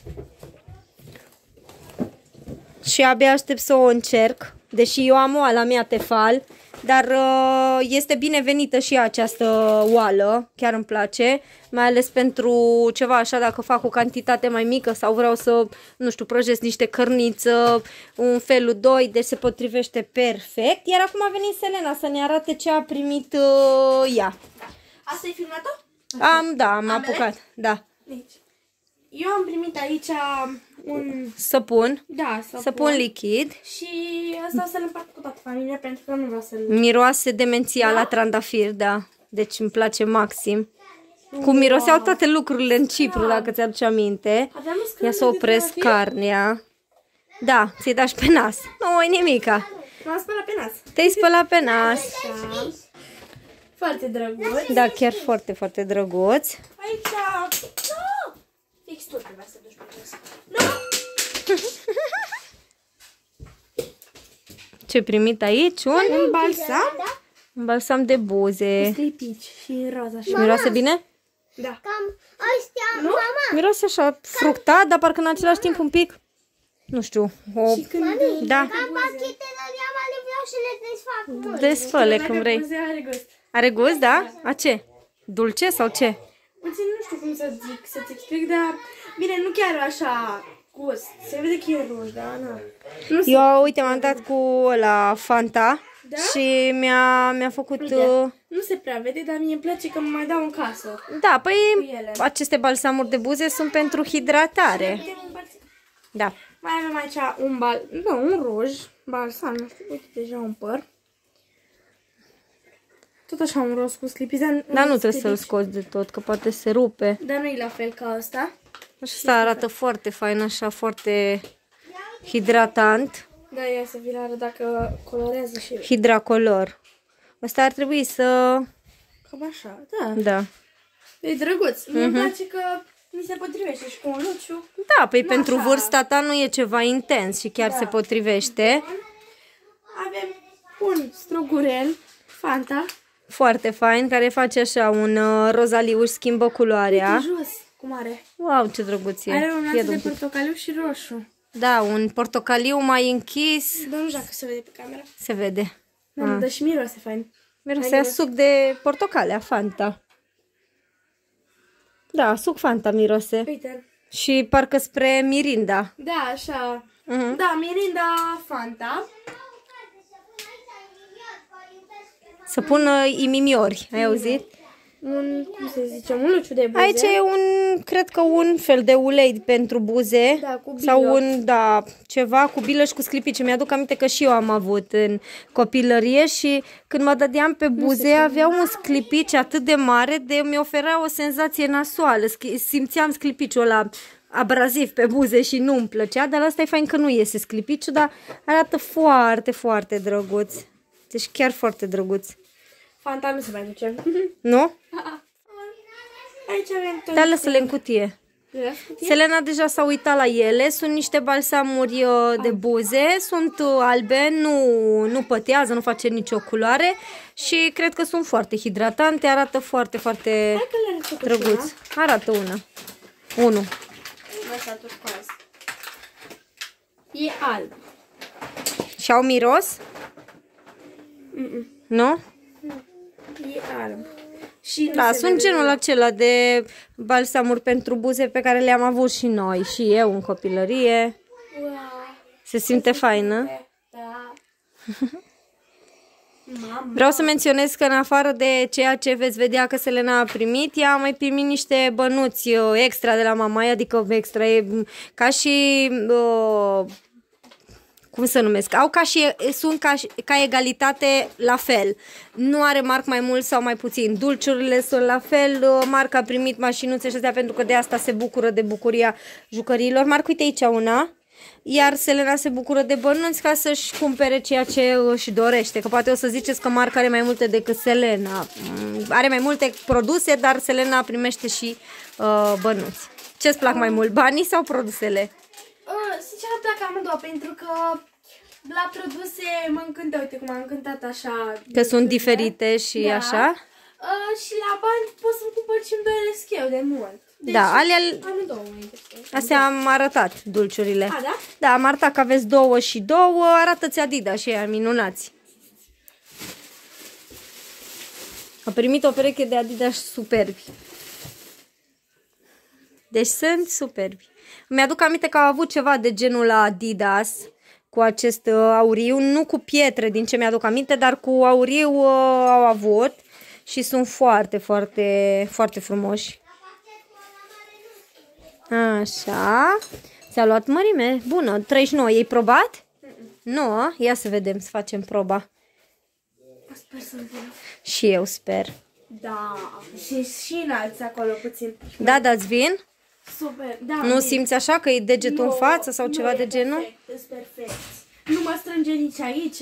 Și abia aștept să o încerc, deși eu am oala mea tefal. Dar uh, este binevenită și această oală, chiar îmi place, mai ales pentru ceva așa dacă fac o cantitate mai mică sau vreau să, nu știu, prăjesc niște cărniță, un felul 2, deci se potrivește perfect. Iar acum a venit Selena să ne arate ce a primit uh, ea. Asta e filmat-o? Am, da, am Amele? apucat, da. Deci, eu am primit aici un... Săpun. Da, săpun. Săpun lichid. Și asta o să-l împart cu toată familia pentru că nu vreau să-l... Miroase demențial da? la trandafir, da. Deci îmi place maxim. Da, Cum miroseau toate lucrurile în Cipru, da. dacă ți-aduce aminte. Ia să opresc carnea. Da, ți dat și pe nas. Nu, e nimica. M-am spălat pe nas. Te-ai spălat pe nas. Da. Foarte drăguț. Da, chiar foarte, foarte drăguț. Aici, fix tu trebuie să Ce primit aici? Un, un da, balsam? Da. Un balsam de buze. Slipici și roz și Miroase bine? Da. Cam ăstea, nu? mama. Miroase așa fructat, dar parcă în același mama. timp un pic, nu știu, o... Și când Mami, da. Cam pachetele alea le vreau și le desfac. Da. Desfăle când vrei. Buze Are gust. Are gust, da? A ce? Dulce sau ce? Puțin nu știu cum să zic, să-ți explic, dar bine, nu chiar așa gust. Se vede că e roșu, da, Ana? Eu, uite, m-am dat cu la Fanta da? și mi-a mi făcut... Uite, uh, nu se prea vede, dar mie îmi place că mă mai dau în casă. Da, păi aceste balsamuri de buze sunt pentru hidratare. Da. Mai avem aici un bal... Da, un roj, balsam, nu știu, uite, deja un păr. Tot așa un roz cu slipiza. Dar nu trebuie să-l scoți de tot, că poate se rupe. Dar nu e la fel ca asta. Asta arată foarte fain, așa, foarte hidratant. Da, ia să vi-l arăt dacă colorează și... Hidracolor. Asta ar trebui să... Cam așa, da. Da. E drăguț. Uh -huh. Mi-e mhm. place că mi se potrivește și cu un luciu. Da, păi nu pentru așa. vârsta ta nu e ceva intens și chiar da. se potrivește. Avem un strugurel, Fanta. Foarte fain, care face așa un uh, rozaliu, își schimbă culoarea. Uite jos cum are. Wow, ce drăguț e. Are un lanț de portocaliu și roșu. Da, un portocaliu mai închis. Dă nu știu dacă se vede pe camera. Se vede. Nu, ah. dă și miroase fain. Miroase a suc de portocale, a Fanta. Da, suc Fanta miroase. Uite. Și parcă spre Mirinda. Da, așa. Uh-huh. Da, Mirinda Fanta. Să pun uh, imimiori, ai auzit? un, cum să zicem, un luciu de buze. Aici e un, cred că un fel de ulei pentru buze. Da, cu bilă. Sau un, da, ceva cu bilă și cu sclipici. Mi-aduc aminte că și eu am avut în copilărie și când mă dădeam pe buze avea un sclipici atât de mare de mi oferea o senzație nasoală. Simțeam sclipiciul ăla abraziv pe buze și nu-mi plăcea, dar asta e fain că nu iese sclipiciul, dar arată foarte, foarte drăguț. Deci chiar foarte drăguț. Fanta nu se mai duce. (laughs) Nu? (laughs) Aici avem tot. Da, lăsă-le în cutie. Selena deja s-a uitat la ele, sunt niște balsamuri uh, de buze, sunt uh, albe, nu, nu pătează, nu face nicio culoare și cred că sunt foarte hidratante, arată foarte, foarte drăguț. Arată una. Unu. E alb. Și au miros? Mm -mm. Nu? alb. Și da, sunt genul acela de balsamuri pentru buze pe care le-am avut și noi, și eu în copilărie. Ua, Se simte se faină. Simte. Da. Mama. (laughs) Vreau să menționez că în afară de ceea ce veți vedea că Selena a primit, ea a mai primit niște bănuți uh, extra de la mamaia, adică extra e ca și uh, cum să numesc, au ca și, sunt ca, ca egalitate la fel. Nu are marc mai mult sau mai puțin. Dulciurile sunt la fel, marca a primit mașinuțe și astea pentru că de asta se bucură de bucuria jucărilor. Marc, uite aici una. Iar Selena se bucură de bănuți ca să-și cumpere ceea ce își dorește. Că poate o să ziceți că Marc are mai multe decât Selena. Mm, are mai multe produse, dar Selena primește și uh, bănuți. Ce-ți plac mai mult, banii sau produsele? Uh, sincer, plac amândouă, pentru că la produse mă încântă, uite cum am încântat așa. Că sunt câte. diferite și da. așa? A, uh, și la bani pot să-mi cumpăr ce-mi doresc eu de mult. Deci, da, alea... Amândouă Astea da. am arătat dulciurile. A, da? Da, am arătat că aveți două și două. Arată-ți Adida și ea, minunați. A primit o pereche de Adidas superbi. Deci sunt superbi. Mi-aduc aminte că au avut ceva de genul la Adidas cu acest uh, auriu, nu cu pietre din ce mi-aduc aminte, dar cu auriu uh, au avut și sunt foarte, foarte, foarte frumoși. Așa. Ți-a luat mărime? Bună. 39. Ai probat? Nu, ia să vedem, să facem proba. Sper să Și eu sper. Da, și și înalți acolo puțin. Da, dați vin? Super, da. Nu bine. simți așa că e degetul nu, în față sau ceva de genul? Perfect, Nu mă strânge nici aici.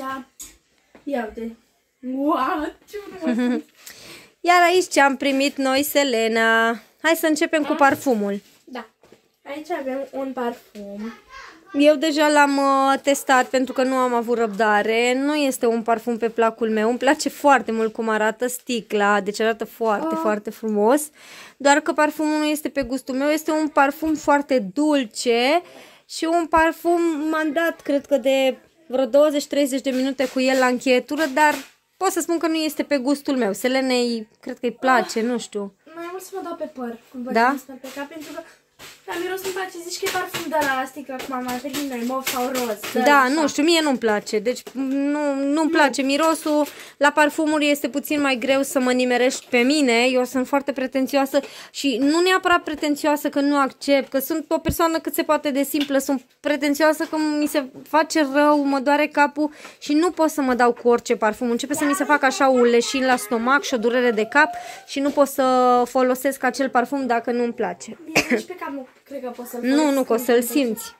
Ia uite. Wow, ce (laughs) Iar aici ce am primit noi, Selena. Hai să începem da? cu parfumul. Da. Aici avem un parfum. Eu deja l-am uh, testat pentru că nu am avut răbdare. Nu este un parfum pe placul meu. Îmi place foarte mult cum arată sticla, deci arată foarte, oh. foarte frumos. Doar că parfumul nu este pe gustul meu. Este un parfum foarte dulce și un parfum m-am dat, cred că de vreo 20-30 de minute cu el la închietură, dar pot să spun că nu este pe gustul meu. Selenei, cred că îi place, oh. nu știu. Mai mult să mă dau pe păr, cumva da? pe cap, pentru că dar miros îmi place, zici că e parfum de la sticlă, acum mai vorbim noi, mov sau roz. Da, da nu știu, mie nu-mi place. Deci nu, nu-mi place mirosul. La parfumuri este puțin mai greu să mă nimerești pe mine. Eu sunt foarte pretențioasă și nu neapărat pretențioasă că nu accept, că sunt o persoană cât se poate de simplă. Sunt pretențioasă că mi se face rău, mă doare capul și nu pot să mă dau cu orice parfum. Începe să mi se facă așa un leșin la stomac și o durere de cap și nu pot să folosesc acel parfum dacă nu-mi place. Bine, deci pe Cred că poți să-l Nu, nu, că o să-l simți.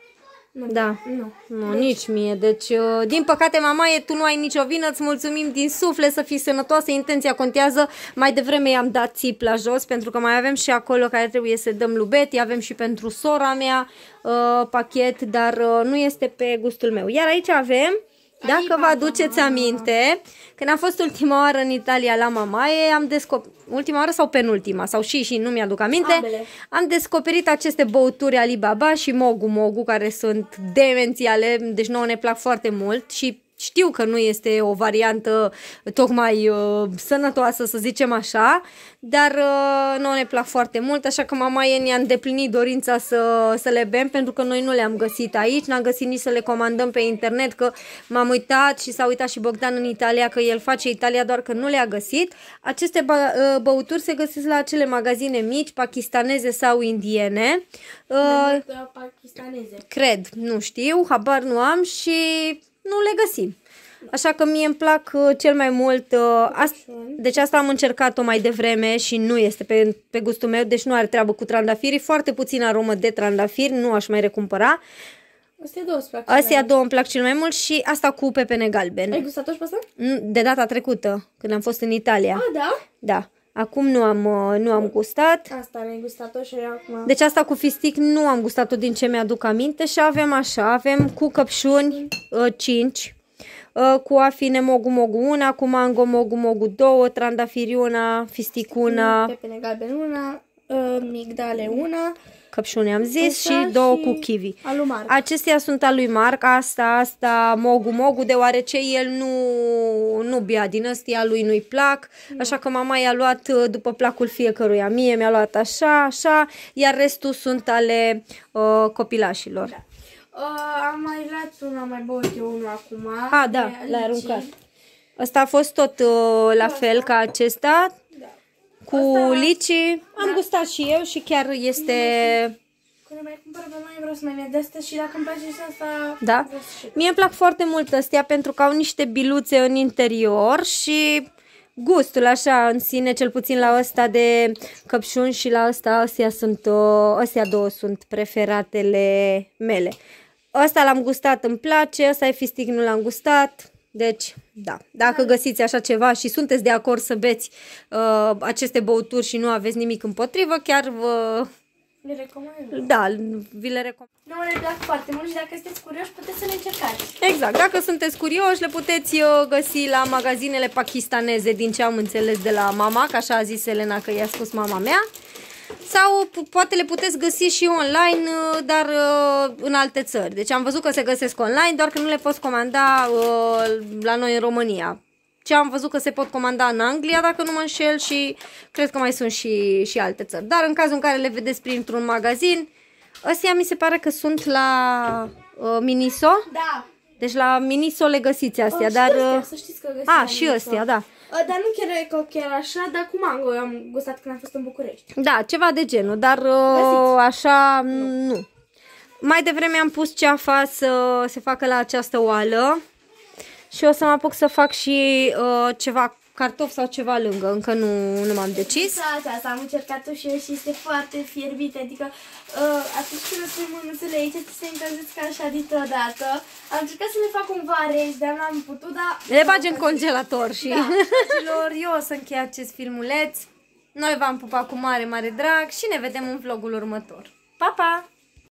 Nu, da. Nu. Nu, deci... nici mie. Deci, uh, din păcate, mamaie, tu nu ai nicio vină, îți mulțumim din suflet să fii sănătoasă, intenția contează. Mai devreme i-am dat țip la jos, pentru că mai avem și acolo care trebuie să dăm lubeti, avem și pentru sora mea uh, pachet, dar uh, nu este pe gustul meu. Iar aici avem dacă vă aduceți aminte, când am fost ultima oară în Italia la Mamaie, am descoperit, ultima oară sau penultima, sau și și nu mi-aduc aminte, Ambele. am descoperit aceste băuturi Alibaba și Mogu Mogu, care sunt demențiale, deci nouă ne plac foarte mult și știu că nu este o variantă tocmai uh, sănătoasă, să zicem așa, dar uh, nu ne plac foarte mult, așa că mama e ne-a îndeplinit dorința să, să le bem, pentru că noi nu le-am găsit aici, n-am găsit nici să le comandăm pe internet, că m-am uitat și s-a uitat și Bogdan în Italia, că el face Italia, doar că nu le-a găsit. Aceste bă, uh, băuturi se găsesc la acele magazine mici, pakistaneze sau indiene. Uh, pakistaneze. Cred, nu știu, habar nu am și nu le găsim. Așa că mie îmi plac uh, cel mai mult, uh, deci asta am încercat-o mai devreme și nu este pe, pe gustul meu, deci nu are treabă cu trandafiri, foarte puțin aromă de trandafiri, nu aș mai recumpăra. Astea două Astea două îmi plac cel mai mult și asta cu pepene galben. Ai gustat-o și pe asta? Mm, de data trecută, când am fost în Italia. Ah, da? Da. Acum nu am, uh, nu am gustat. Asta mi-ai gustat-o și eu acum. Deci asta cu fistic nu am gustat-o din ce mi-aduc aminte și avem așa, avem cu căpșuni 5, uh, uh, cu afine mogu mogu una, cu mango mogu mogu două, trandafiri una, fistic una, pepene galben una, migdale una, căpșune, am zis, Asta și două și cu kiwi. Acestea sunt al lui Marc, asta, asta, mogu, mogu, deoarece el nu, nu bea din astea, lui nu-i plac, da. așa că mama i-a luat uh, după placul fiecăruia. Mie mi-a luat așa, așa, iar restul sunt ale uh, copilașilor. Da. Uh, am mai luat una, mai băut eu unul acum. A, ah, da, l-ai aruncat. Ăsta a fost tot uh, la fel da. ca acesta, cu Asta licii. Am da. gustat și eu și chiar este... Când mai cumpăr pe mai vreau să mai vede asta și dacă îmi place și asta... Da? Mie îmi plac foarte mult astea pentru că au niște biluțe în interior și gustul așa în sine, cel puțin la ăsta de căpșuni și la ăsta, astea, sunt, astea două sunt preferatele mele. Ăsta l-am gustat, îmi place, ăsta e fistic, nu l-am gustat. Deci, da, dacă găsiți așa ceva și sunteți de acord să beți uh, aceste băuturi și nu aveți nimic împotrivă, chiar vă... Le recomand. Da, vi le recomand. Nu le plac foarte mult și dacă sunteți curioși, puteți să le încercați. Exact, dacă sunteți curioși, le puteți uh, găsi la magazinele pakistaneze, din ce am înțeles de la mama, că așa a zis Elena că i-a spus mama mea sau poate le puteți găsi și online, uh, dar uh, în alte țări. Deci am văzut că se găsesc online, doar că nu le poți comanda uh, la noi în România. Ce am văzut că se pot comanda în Anglia, dacă nu mă înșel, și cred că mai sunt și, și alte țări. Dar în cazul în care le vedeți printr-un magazin, Astea mi se pare că sunt la uh, Miniso. Da. Deci la Miniso le găsiți astea, o, oh, dar... Astea, să știți că găsiți A, și astea, da. Dar nu chiar că chiar așa, dar cu mango eu am gustat când am fost în București. Da, ceva de genul, dar uh, Găsiți. așa mm, nu. nu. Mai devreme am pus ceafa să se facă la această oală și o să mă apuc să fac și uh, ceva Cartof sau ceva lângă. Încă nu, nu m-am decis. Salata exact, asta am încercat-o și eu și este foarte fierbinte. Adică uh, atunci când o pui mânuțele aici, ți se încălzesc ca așa dintr-o dată. Am încercat să le fac un vareș, dar n-am putut, dar... Le bagi în congelator și... Da. (laughs) Dragilor, eu o să închei acest filmuleț. Noi v-am pupat cu mare, mare drag și ne vedem în vlogul următor. Pa, pa!